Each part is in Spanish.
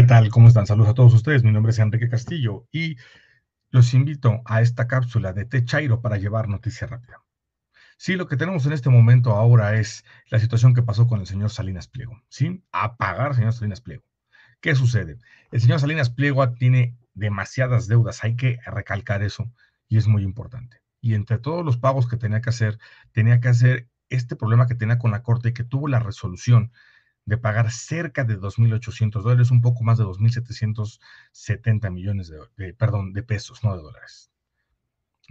¿Qué tal? ¿Cómo están? Saludos a todos ustedes. Mi nombre es Enrique Castillo y los invito a esta cápsula de Te para llevar noticia rápida. Sí, lo que tenemos en este momento ahora es la situación que pasó con el señor Salinas Pliego. ¿Sí? Apagar, señor Salinas Pliego. ¿Qué sucede? El señor Salinas Pliego tiene demasiadas deudas, hay que recalcar eso y es muy importante. Y entre todos los pagos que tenía que hacer, tenía que hacer este problema que tenía con la Corte y que tuvo la resolución de pagar cerca de 2.800 dólares, un poco más de 2.770 millones de, perdón, de pesos, no de dólares.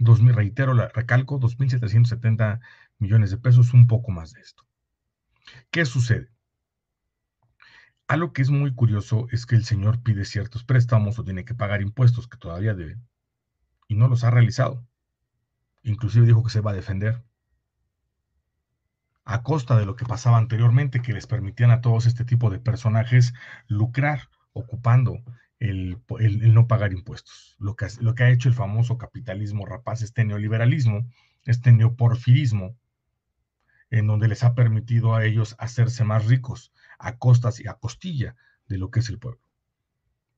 reitero, recalco, 2.770 millones de pesos, un poco más de esto. ¿Qué sucede? Algo que es muy curioso es que el señor pide ciertos préstamos o tiene que pagar impuestos que todavía debe y no los ha realizado. Inclusive dijo que se va a defender a costa de lo que pasaba anteriormente, que les permitían a todos este tipo de personajes lucrar ocupando el, no pagar impuestos. Lo que, lo que ha hecho el famoso capitalismo rapaz, este neoliberalismo, este neoporfirismo, en donde les ha permitido a ellos hacerse más ricos a costas y a costilla de lo que es el pueblo.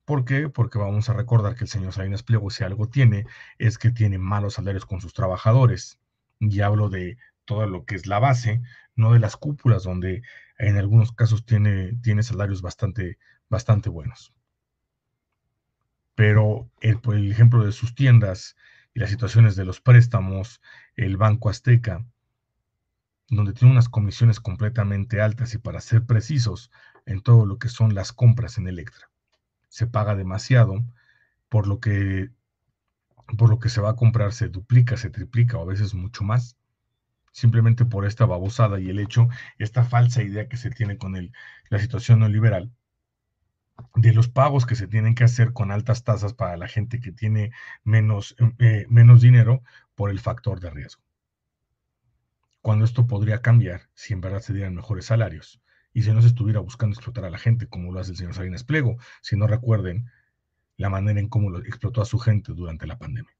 ¿Por qué? Porque vamos a recordar que el señor Salinas Pliego, si algo tiene, es que tiene malos salarios con sus trabajadores. Y hablo de todo lo que es la base, no de las cúpulas, donde en algunos casos tiene, tiene salarios bastante, bastante buenos. Pero el, eh, por el ejemplo de sus tiendas y las situaciones de los préstamos, el Banco Azteca, donde tiene unas comisiones completamente altas y para ser precisos en todo lo que son las compras en Electra. Se paga demasiado, por lo que por lo que se va a comprar se duplica, se triplica o a veces mucho más simplemente por esta babosada y el hecho, esta falsa idea que se tiene con el, la situación neoliberal, de los pagos que se tienen que hacer con altas tasas para la gente que tiene menos, eh, menos dinero por el factor de riesgo. Cuando esto podría cambiar si en verdad se dieran mejores salarios y si no se estuviera buscando explotar a la gente como lo hace el señor Salinas Plego si no recuerden la manera en cómo lo explotó a su gente durante la pandemia.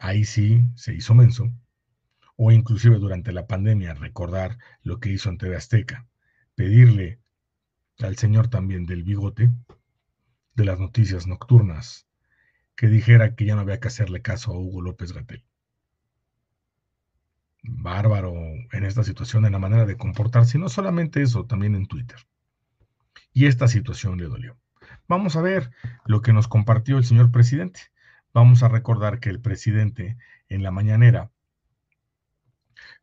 Ahí sí se hizo menso o inclusive durante la pandemia recordar lo que hizo en TV Azteca, pedirle al señor también del bigote, de las noticias nocturnas, que dijera que ya no había que hacerle caso a Hugo López gatell Bárbaro en esta situación, en la manera de comportarse, no solamente eso, también en Twitter. Y esta situación le dolió. Vamos a ver lo que nos compartió el señor presidente. Vamos a recordar que el presidente en la mañanera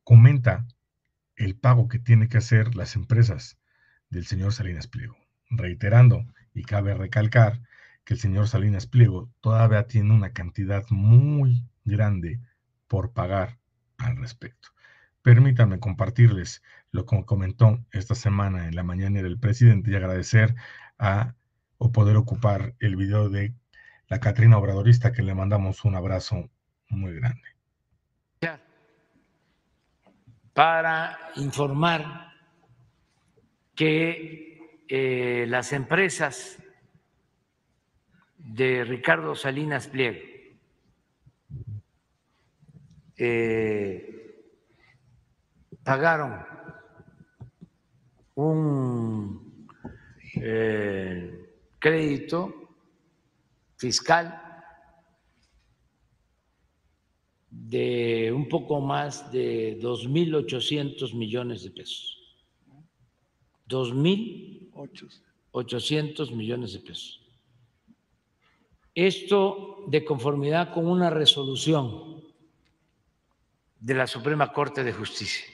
comenta el pago que tiene que hacer las empresas del señor Salinas Pliego, reiterando, y cabe recalcar, que el señor Salinas Pliego todavía tiene una cantidad muy grande por pagar al respecto. Permítanme compartirles lo que comentó esta semana en la mañana del presidente y agradecer a o poder ocupar el video de la Catrina Obradorista que le mandamos un abrazo muy grande. Ya para informar que eh, las empresas de Ricardo Salinas Pliego eh, pagaron un eh, crédito fiscal de un poco más de 2.800 millones de pesos. 2.800 millones de pesos. Esto de conformidad con una resolución de la Suprema Corte de Justicia.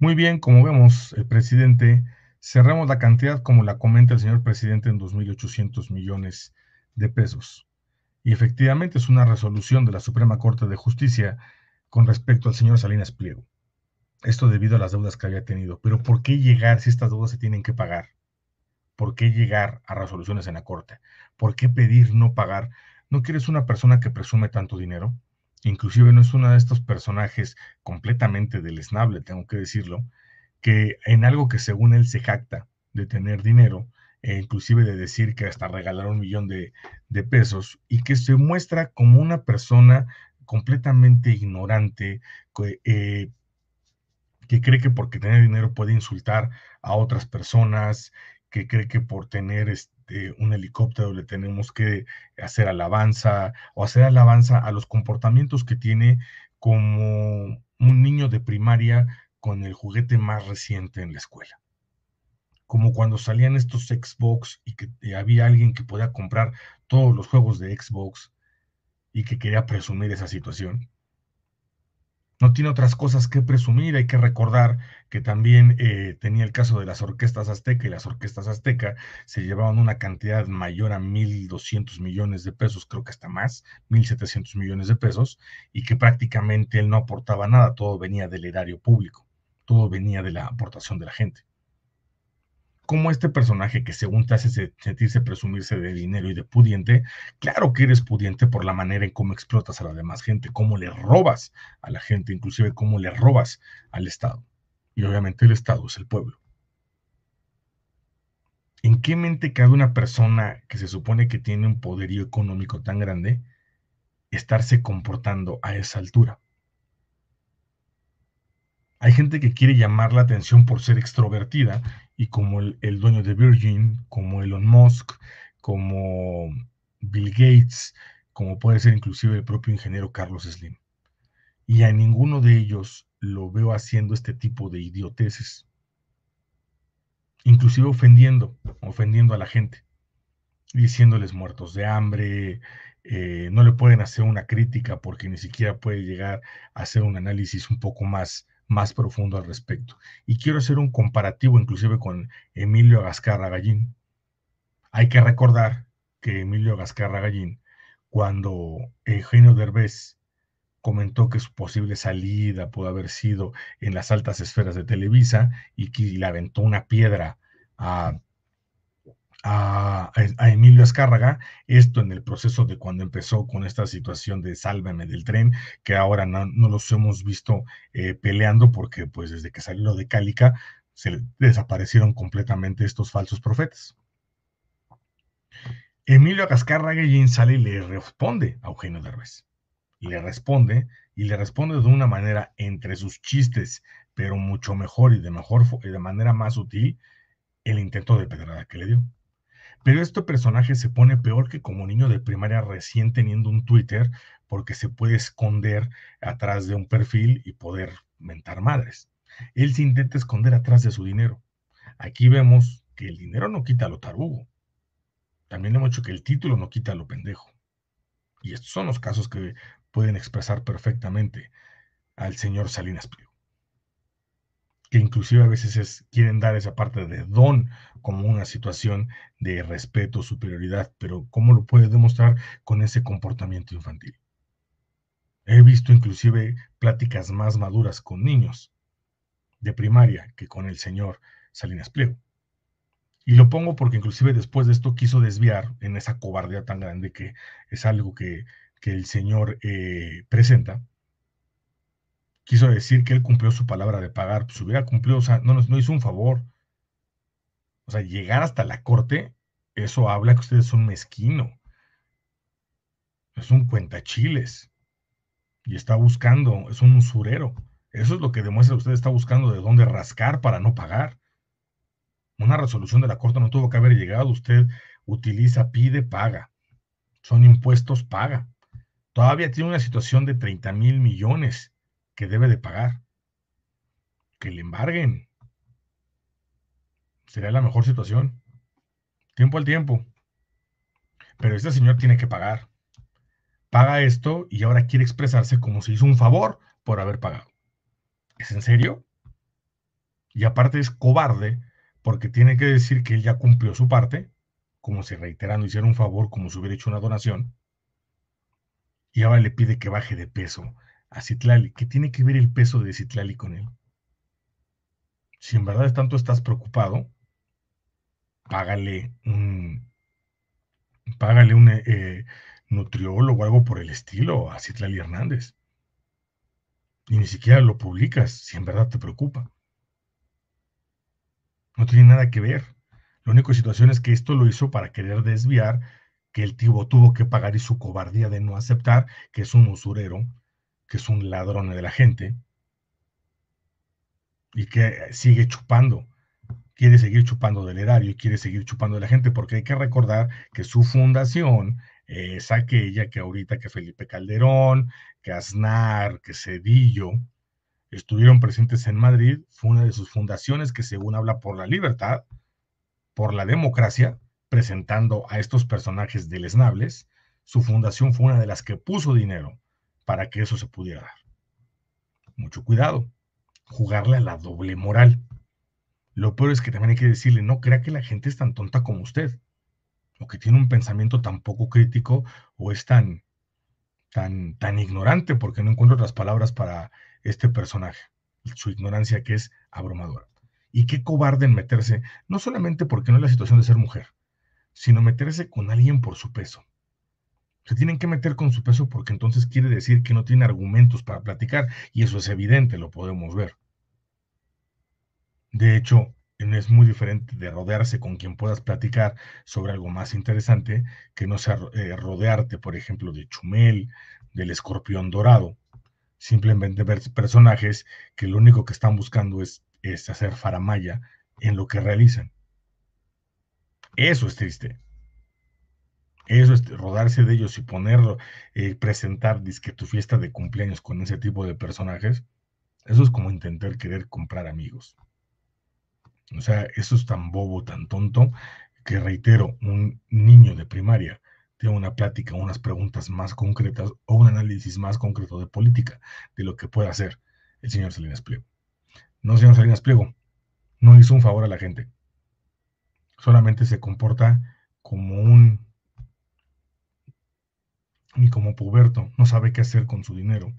Muy bien, como vemos, el presidente Cerramos la cantidad como la comenta el señor presidente en 2.800 millones de pesos. Y efectivamente es una resolución de la Suprema Corte de Justicia con respecto al señor Salinas Pliego. Esto debido a las deudas que había tenido. Pero ¿por qué llegar si estas deudas se tienen que pagar? ¿Por qué llegar a resoluciones en la Corte? ¿Por qué pedir no pagar? ¿No quieres una persona que presume tanto dinero? Inclusive no es uno de estos personajes completamente deleznable, tengo que decirlo, que en algo que según él se jacta de tener dinero, e inclusive de decir que hasta regalar un millón de, pesos, y que se muestra como una persona completamente ignorante, eh, que, cree que porque tener dinero puede insultar a otras personas, que cree que por tener este, un helicóptero le tenemos que hacer alabanza o hacer alabanza a los comportamientos que tiene como un niño de primaria con el juguete más reciente en la escuela. Como cuando salían estos Xbox y que había alguien que podía comprar todos los juegos de Xbox y que quería presumir esa situación. No tiene otras cosas que presumir, hay que recordar que también eh, tenía el caso de las orquestas azteca y las orquestas azteca se llevaban una cantidad mayor a 1.200 millones de pesos, creo que hasta más, 1.700 millones de pesos, y que prácticamente él no aportaba nada, todo venía del erario público todo venía de la aportación de la gente. Como este personaje que según te hace sentirse presumirse de dinero y de pudiente, claro que eres pudiente por la manera en cómo explotas a la demás gente, cómo le robas a la gente, inclusive cómo le robas al Estado. Y obviamente el Estado es el pueblo. ¿En qué mente cabe una persona que se supone que tiene un poderío económico tan grande estarse comportando a esa altura? Hay gente que quiere llamar la atención por ser extrovertida y como el, dueño de Virgin, como Elon Musk, como Bill Gates, como puede ser inclusive el propio ingeniero Carlos Slim. Y a ninguno de ellos lo veo haciendo este tipo de idioteses. Inclusive ofendiendo, ofendiendo a la gente, diciéndoles muertos de hambre, eh, no le pueden hacer una crítica porque ni siquiera puede llegar a hacer un análisis un poco más más profundo al respecto. Y quiero hacer un comparativo inclusive con Emilio Agascarra Gallín. Hay que recordar que Emilio Agascarra Gallín, cuando Eugenio Derbez comentó que su posible salida pudo haber sido en las altas esferas de Televisa y que le aventó una piedra a a, Emilio Azcárraga, esto en el proceso de cuando empezó con esta situación de sálvame del tren, que ahora no, los hemos visto eh, peleando porque pues desde que salió lo de Cálica se desaparecieron completamente estos falsos profetas. Emilio Azcárraga y sale y le responde a Eugenio Derbez. Le responde y le responde de una manera entre sus chistes, pero mucho mejor y de mejor y de manera más sutil el intento de pedrada que le dio. Pero este personaje se pone peor que como niño de primaria recién teniendo un Twitter, porque se puede esconder atrás de un perfil y poder mentar madres. Él se intenta esconder atrás de su dinero. Aquí vemos que el dinero no quita lo tarugo. También hemos dicho que el título no quita lo pendejo. Y estos son los casos que pueden expresar perfectamente al señor Salinas Pliego que inclusive a veces quieren dar esa parte de don como una situación de respeto, superioridad, pero ¿cómo lo puede demostrar con ese comportamiento infantil? He visto inclusive pláticas más maduras con niños de primaria que con el señor Salinas Pliego. Y lo pongo porque inclusive después de esto quiso desviar en esa cobardía tan grande que es algo que, el señor eh, presenta, quiso decir que él cumplió su palabra de pagar, pues hubiera cumplido, o sea, no, no hizo un favor. O sea, llegar hasta la corte, eso habla que usted es un mezquino. Es un cuentachiles. Y está buscando, es un usurero. Eso es lo que demuestra que usted está buscando de dónde rascar para no pagar. Una resolución de la corte no tuvo que haber llegado. Usted utiliza, pide, paga. Son impuestos, paga. Todavía tiene una situación de 30 mil millones que debe de pagar. Que le embarguen. ¿Será la mejor situación. Tiempo al tiempo. Pero este señor tiene que pagar. Paga esto y ahora quiere expresarse como si hizo un favor por haber pagado. ¿Es en serio? Y aparte es cobarde porque tiene que decir que él ya cumplió su parte, como si reiterando hiciera un favor, como si hubiera hecho una donación. Y ahora le pide que baje de peso a Citlali. ¿Qué tiene que ver el peso de Citlali con él? Si en verdad tanto estás preocupado, págale un, págale un eh, eh, nutriólogo o algo por el estilo a Citlali Hernández. Y ni siquiera lo publicas si en verdad te preocupa. No tiene nada que ver. La única situación es que esto lo hizo para querer desviar que el tío tuvo que pagar y su cobardía de no aceptar que es un usurero que es un ladrón de la gente y que sigue chupando, quiere seguir chupando del erario, y quiere seguir chupando de la gente, porque hay que recordar que su fundación es aquella que ahorita que Felipe Calderón, que Aznar, que Cedillo estuvieron presentes en Madrid, fue una de sus fundaciones que según habla por la libertad, por la democracia, presentando a estos personajes deleznables, su fundación fue una de las que puso dinero para que eso se pudiera dar. Mucho cuidado, jugarle a la doble moral. Lo peor es que también hay que decirle, no crea que la gente es tan tonta como usted, o que tiene un pensamiento tan poco crítico, o es tan, tan, tan ignorante, porque no encuentro otras palabras para este personaje. Su ignorancia que es abrumadora. Y qué cobarde en meterse, no solamente porque no es la situación de ser mujer, sino meterse con alguien por su peso se tienen que meter con su peso porque entonces quiere decir que no tiene argumentos para platicar y eso es evidente, lo podemos ver. De hecho, es muy diferente de rodearse con quien puedas platicar sobre algo más interesante que no sea eh, rodearte, por ejemplo, de Chumel, del escorpión dorado. Simplemente ver personajes que lo único que están buscando es, es hacer faramaya en lo que realizan. Eso es triste. Eso es este, rodarse de ellos y ponerlo, eh, presentar disque tu fiesta de cumpleaños con ese tipo de personajes, eso es como intentar querer comprar amigos. O sea, eso es tan bobo, tan tonto, que reitero, un niño de primaria tiene una plática, unas preguntas más concretas o un análisis más concreto de política, de lo que puede hacer el señor Salinas Pliego. No, señor Salinas Pliego, no hizo un favor a la gente. Solamente se comporta como un ni como puberto no sabe qué hacer con su dinero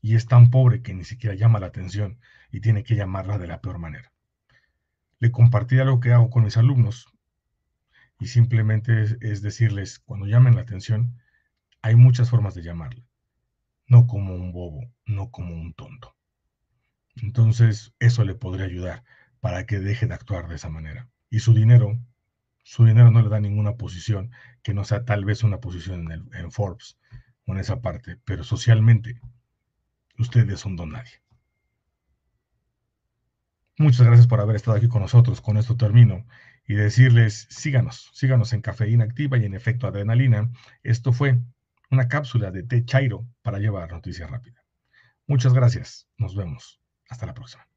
y es tan pobre que ni siquiera llama la atención y tiene que llamarla de la peor manera. Le compartí lo que hago con mis alumnos y simplemente es, decirles, cuando llamen la atención, hay muchas formas de llamarle. no como un bobo, no como un tonto. Entonces, eso le podría ayudar para que deje de actuar de esa manera. Y su dinero su dinero no le da ninguna posición que no sea tal vez una posición en, Forbes o en esa parte, pero socialmente ustedes son don nadie. Muchas gracias por haber estado aquí con nosotros. Con esto termino y decirles, síganos, síganos en Cafeína Activa y en Efecto Adrenalina. Esto fue una cápsula de té Chairo para llevar noticias rápidas. Muchas gracias. Nos vemos. Hasta la próxima.